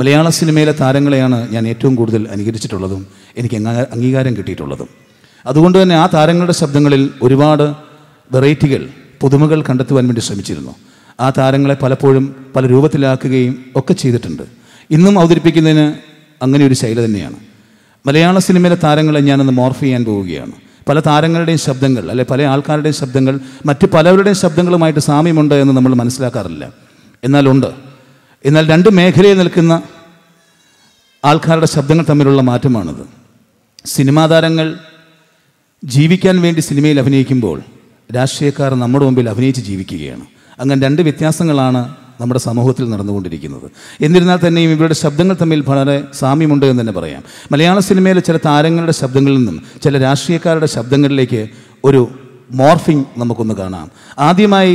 മലയാള സിനിമയിലെ താരങ്ങളെയാണ് ഞാൻ ഏറ്റവും കൂടുതൽ അനുകരിച്ചിട്ടുള്ളതും എനിക്ക് അംഗീകാരം കിട്ടിയിട്ടുള്ളതും അതുകൊണ്ട് തന്നെ ആ താരങ്ങളുടെ ശബ്ദങ്ങളിൽ ഒരുപാട് വെറൈറ്റികൾ പുതുമകൾ കണ്ടെത്തുവാൻ വേണ്ടി ശ്രമിച്ചിരുന്നു ആ താരങ്ങളെ പലപ്പോഴും പല രൂപത്തിലാക്കുകയും ഒക്കെ ചെയ്തിട്ടുണ്ട് ഇന്നും അവതരിപ്പിക്കുന്നതിന് അങ്ങനെ ഒരു ശൈലി തന്നെയാണ് മലയാള സിനിമയിലെ താരങ്ങളെ ഞാനൊന്ന് മോർഫ് ചെയ്യാൻ പോവുകയാണ് പല താരങ്ങളുടെയും ശബ്ദങ്ങൾ അല്ലെ പല ആൾക്കാരുടെയും ശബ്ദങ്ങൾ മറ്റ് പലവരുടെയും ശബ്ദങ്ങളുമായിട്ട് സാമ്യമുണ്ട് എന്ന് നമ്മൾ മനസ്സിലാക്കാറില്ല എന്നാലുണ്ട് എന്നാൽ രണ്ട് മേഖലയിൽ നിൽക്കുന്ന ആൾക്കാരുടെ ശബ്ദങ്ങൾ തമ്മിലുള്ള മാറ്റമാണത് സിനിമാ താരങ്ങൾ ജീവിക്കാൻ വേണ്ടി സിനിമയിൽ അഭിനയിക്കുമ്പോൾ രാഷ്ട്രീയക്കാർ നമ്മുടെ മുമ്പിൽ അഭിനയിച്ച് ജീവിക്കുകയാണ് അങ്ങനെ രണ്ട് വ്യത്യാസങ്ങളാണ് നമ്മുടെ സമൂഹത്തിൽ നടന്നുകൊണ്ടിരിക്കുന്നത് എന്നിരുന്നാൽ തന്നെയും ഇവരുടെ ശബ്ദങ്ങൾ തമ്മിൽ വളരെ സാമ്യമുണ്ട് എന്ന് തന്നെ പറയാം മലയാള സിനിമയിലെ ചില താരങ്ങളുടെ ശബ്ദങ്ങളിൽ നിന്നും ചില രാഷ്ട്രീയക്കാരുടെ ശബ്ദങ്ങളിലേക്ക് ഒരു മോർഫിംഗ് നമുക്കൊന്ന് കാണാം ആദ്യമായി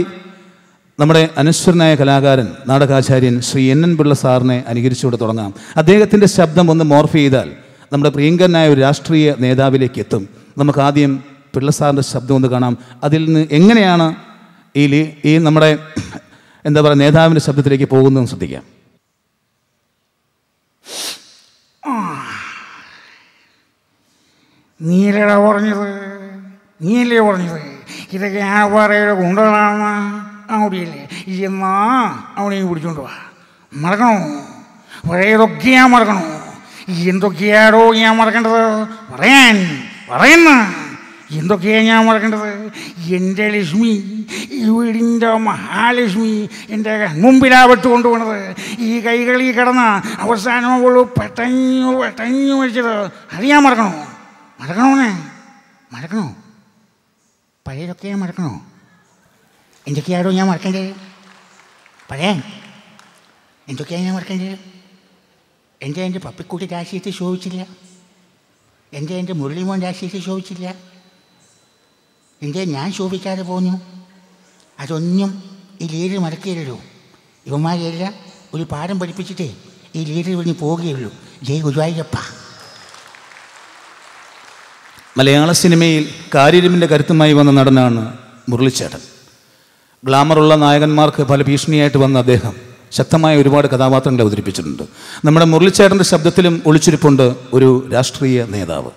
നമ്മുടെ അനശ്വരനായ കലാകാരൻ നാടകാചാര്യൻ ശ്രീ എൻ എൻ പിള്ള സാറിനെ അനുകരിച്ചുകൊണ്ട് തുടങ്ങാം അദ്ദേഹത്തിൻ്റെ ശബ്ദം ഒന്ന് മോർഫ് ചെയ്താൽ നമ്മുടെ പ്രിയങ്കരനായ ഒരു രാഷ്ട്രീയ നേതാവിലേക്ക് എത്തും നമുക്ക് ആദ്യം പിള്ള സാറിൻ്റെ ശബ്ദം ഒന്ന് കാണാം അതിൽ നിന്ന് എങ്ങനെയാണ് ഈ ഈ നമ്മുടെ എന്താ പറയുക നേതാവിൻ്റെ ശബ്ദത്തിലേക്ക് പോകുന്നതെന്ന് ശ്രദ്ധിക്കാം നീലട പറഞ്ഞത് നീലേ പറഞ്ഞത് ഇതൊക്കെ ആ പാറയുടെ ഗുണ്ടകളാണെന്നാണ് അവിടെയില്ലേ എന്നാ അവനെ പിടിച്ചോണ്ട് വാ മറക്കണോ പഴയതൊക്കെ ഞാൻ മറക്കണോ എന്തൊക്കെയാടോ ഞാൻ മറക്കേണ്ടത് പറയാൻ പറയുന്ന എന്തൊക്കെയാണ് ഞാൻ മറക്കേണ്ടത് എൻ്റെ ലക്ഷ്മി ഈ വീടിൻ്റെ മഹാലക്ഷ്മി എൻ്റെ മുമ്പിലാ വെട്ട് കൊണ്ടുപോണത് ഈ കൈകളിൽ കിടന്ന അവസാനം അവൾ പെട്ടഞ്ഞു പെട്ടഞ്ഞു വെച്ചത് അത് ഞാൻ മറക്കണോ മറക്കണോന്നേ മറക്കണോ പഴയതൊക്കെ ഞാൻ മറക്കണോ എന്തൊക്കെയാണോ ഞാൻ മറക്കേണ്ടത് പറയാൻ എന്തൊക്കെയാണ് ഞാൻ മറക്കേണ്ടത് എൻ്റെ എൻ്റെ പപ്പിക്കുട്ടി രാശിയത്തെ ശോഭിച്ചില്ല എൻ്റെ എൻ്റെ മുരളിമോൻ രാശിയത്തെ ശോഭിച്ചില്ല എൻ്റെ ഞാൻ ശോഭിക്കാതെ പോന്നു അതൊന്നും ഈ ലീഡർ മറക്കുകയല്ലോ ഇവന്മാരെല്ലാം ഒരു പാഠം പഠിപ്പിച്ചിട്ടേ ഈ ലീഡർ വിളിഞ്ഞ് പോവുകയുള്ളൂ ജയ് ഗുരുവായൂരപ്പ മലയാള സിനിമയിൽ കാര്യരമിൻ്റെ കരുത്തുമായി വന്ന നടനാണ് മുരളിച്ചേട്ടൻ ഗ്ലാമറുള്ള നായകന്മാർക്ക് പല ഭീഷണിയായിട്ട് വന്ന അദ്ദേഹം ശക്തമായ ഒരുപാട് കഥാപാത്രങ്ങളെ അവതരിപ്പിച്ചിട്ടുണ്ട് നമ്മുടെ മുരളിച്ചേട്ടൻ്റെ ശബ്ദത്തിലും ഒളിച്ചിരിപ്പുണ്ട് ഒരു രാഷ്ട്രീയ നേതാവ്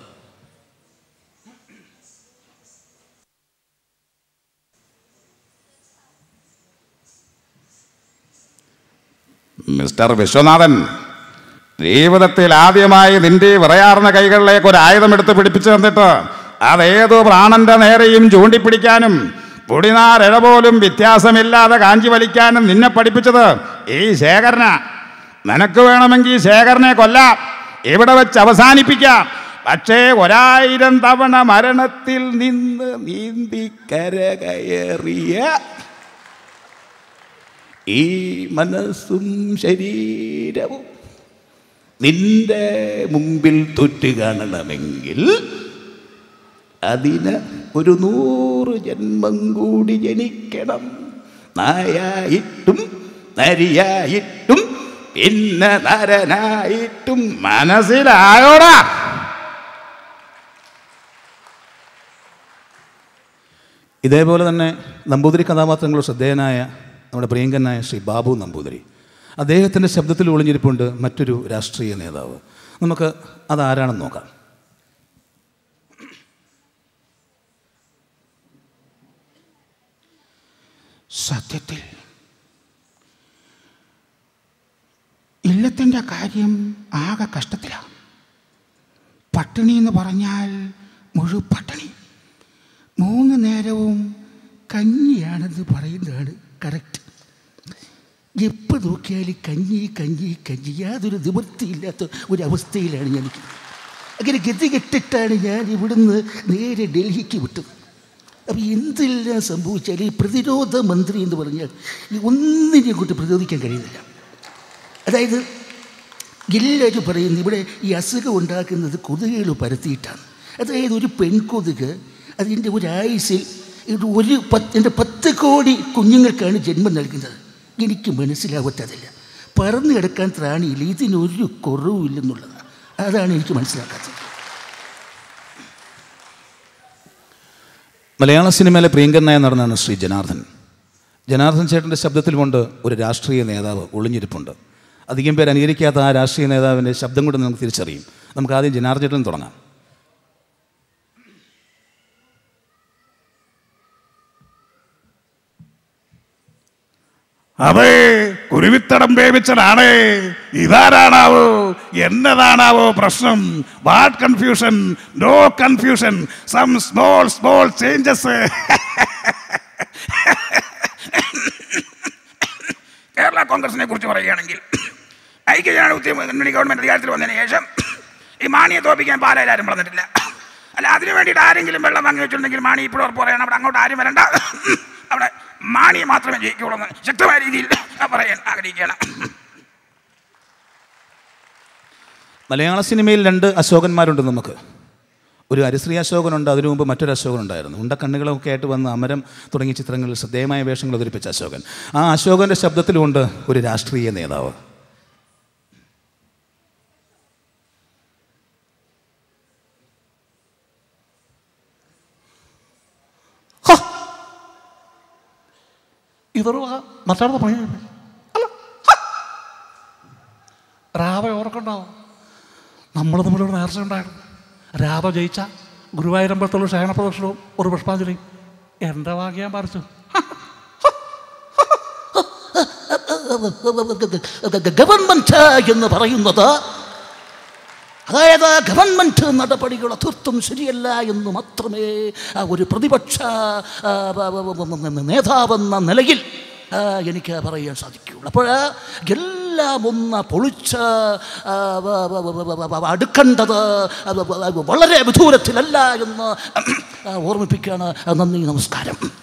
മിസ്റ്റർ വിശ്വനാഥൻ ജീവിതത്തിൽ ആദ്യമായി നിന്റെ വിറയാർന്ന കൈകളിലേക്ക് ഒരു ആയുധം എടുത്ത് പിടിപ്പിച്ചു തന്നിട്ട് അതേതോ പ്രാണന്റെ നേരെയും ചൂണ്ടിപ്പിടിക്കാനും പുടിനാറിഴ പോലും വ്യത്യാസമില്ലാതെ കാഞ്ചി വലിക്കാനും നിന്നെ പഠിപ്പിച്ചത് ഈ ശേഖരന നിനക്ക് വേണമെങ്കിൽ ശേഖരനെ കൊല്ലാം ഇവിടെ വെച്ച് അവസാനിപ്പിക്കാം പക്ഷേ ഒരായിരം തവണ മരണത്തിൽ നിന്ന് നീന്തി കരകയറിയ ഈ മനസ്സും ശരീരവും നിന്റെ മുമ്പിൽ തൊറ്റുകാണണമെങ്കിൽ കാണണമെങ്കിൽ അതിന് ഒരു നൂറ് ജന്മം കൂടി ജനിക്കണം നായായിട്ടും നരിയായിട്ടും പിന്നെ നരനായിട്ടും മനസ്സിലായോടാ ഇതേപോലെ തന്നെ നമ്പൂതിരി കഥാപാത്രങ്ങൾ ശ്രദ്ധേയനായ നമ്മുടെ പ്രിയങ്കനായ ശ്രീ ബാബു നമ്പൂതിരി അദ്ദേഹത്തിൻ്റെ ശബ്ദത്തിൽ ഒളിഞ്ഞിരിപ്പുണ്ട് മറ്റൊരു രാഷ്ട്രീയ നേതാവ് നമുക്ക് അതാരാണെന്ന് നോക്കാം സത്യത്തിൽ ഇല്ലത്തിൻ്റെ കാര്യം ആകെ കഷ്ടത്തിലാണ് പട്ടിണി എന്ന് പറഞ്ഞാൽ മുഴു പട്ടിണി മൂന്ന് നേരവും കഞ്ഞിയാണെന്ന് പറയുന്നതാണ് കറക്റ്റ് എപ്പോൾ നോക്കിയാലും കഞ്ഞി കഞ്ഞി കഞ്ഞി യാതൊരു നിവൃത്തിയില്ലാത്ത അവസ്ഥയിലാണ് ഞാൻ അങ്ങനെ ഗതികെട്ടിട്ടാണ് ഞാൻ ഇവിടുന്ന് നേരെ ഡൽഹിക്ക് വിട്ടത് അപ്പോൾ എന്തെല്ലാം സംഭവിച്ചാൽ ഈ പ്രതിരോധ മന്ത്രി എന്ന് പറഞ്ഞാൽ ഈ ഒന്നിനെയും കൊണ്ട് പ്രതിരോധിക്കാൻ കഴിയുന്നില്ല അതായത് എല്ലാവരും പറയുന്നത് ഇവിടെ ഈ അസുഖം ഉണ്ടാക്കുന്നത് കൊതുകുകൾ പരത്തിയിട്ടാണ് അതായത് ഒരു പെൺകൊതുക് അതിൻ്റെ ഒരായുസിൽ ഒരു പത്ത് എൻ്റെ പത്ത് കോടി കുഞ്ഞുങ്ങൾക്കാണ് ജന്മം നൽകുന്നത് എനിക്ക് മനസ്സിലാവത്തതില്ല പറന്നു കിടക്കാൻ ത്രാണിയില്ല ഇതിനൊരു കുറവുമില്ലെന്നുള്ളത് അതാണ് എനിക്ക് മനസ്സിലാക്കാത്തത് മലയാള സിനിമയിലെ പ്രിയങ്കരനായ നടനാണ് ശ്രീ ജനാർദ്ദൻ ജനാർദ്ദൻ ചേട്ടൻ്റെ ശബ്ദത്തിലുമുണ്ട് ഒരു രാഷ്ട്രീയ നേതാവ് ഒളിഞ്ഞിരിപ്പുണ്ട് അധികം പേർ അനുകരിക്കാത്ത ആ രാഷ്ട്രീയ നേതാവിൻ്റെ ശബ്ദം കൊണ്ട് നമുക്ക് തിരിച്ചറിയും നമുക്ക് ആദ്യം ജനാർദ്ദൻ ചേട്ടൻ തുടങ്ങാം അതെ കുരുവിത്തടം വേവിച്ചതാണ് ഇതാരാണാവോ എന്നതാണാവോ പ്രശ്നം what confusion no confusion some small small changes Kerala കോൺഗ്രസിനെ കുറിച്ച് പറയുകയാണെങ്കിൽ ഐക്യജനാധിപത്യ മുന്നണി ഗവൺമെന്റ് അധികാരത്തിൽ വന്നതിന് ശേഷം ഈ മാണിയെ തോപ്പിക്കാൻ പാലാരും പറഞ്ഞിട്ടില്ല അല്ല അതിനു വേണ്ടിയിട്ട് ആരെങ്കിലും വെള്ളം വാങ്ങി വെച്ചിട്ടുണ്ടെങ്കിൽ മാണി ഇപ്പോഴും ഉറപ്പ് പറയണം അവിടെ അങ്ങോട്ട് ആരും വരണ്ട അവിടെ മാണി മാത്രമേ ജയിക്കുകയുള്ളൂ എന്ന് ശക്തമായ രീതിയിൽ പറയാൻ ആഗ്രഹിക്കുകയാണ് മലയാള സിനിമയിൽ രണ്ട് അശോകന്മാരുണ്ട് നമുക്ക് ഒരു അരിശ്രീ അശോകനുണ്ട് അതിനു മുമ്പ് മറ്റൊരു അശോകനുണ്ടായിരുന്നു ഉണ്ട കണ്ണുകളൊക്കെ ആയിട്ട് വന്ന അമരം തുടങ്ങിയ ചിത്രങ്ങളിൽ ശ്രദ്ധേയമായ വേഷങ്ങൾ അവതരിപ്പിച്ച അശോകൻ ആ അശോകൻ്റെ ശബ്ദത്തിലുണ്ട് ഒരു രാഷ്ട്രീയ നേതാവ് ഇവർ മറ്റാളുടെ പണി അല്ല രാവ ഓർക്കുണ്ടാവും നമ്മൾ തമ്മിലൊരു നേർച്ച ഉണ്ടായിരുന്നു രാവ ജയിച്ച ഗുരുവായൂരമ്പലത്തുള്ള ശയനപ്രദർശനവും ഒരു പുഷ്പാഞ്ജലിയും എൻ്റെ വാക്ക് ഞാൻ പറിച്ചു ഗവൺമെൻറ് എന്ന് പറയുന്നത് അതായത് ഗവൺമെൻറ് നടപടികൾ തീർത്തും ശരിയല്ല എന്ന് മാത്രമേ ഒരു പ്രതിപക്ഷ നേതാവെന്ന നിലയിൽ എനിക്ക് പറയാൻ സാധിക്കുകയുള്ളൂ അപ്പോൾ എല്ലാം ഒന്ന് പൊളിച്ച് അടുക്കേണ്ടത് വളരെ വിദൂരത്തിലല്ല എന്ന് ഓർമ്മിപ്പിക്കുകയാണ് നന്ദി നമസ്കാരം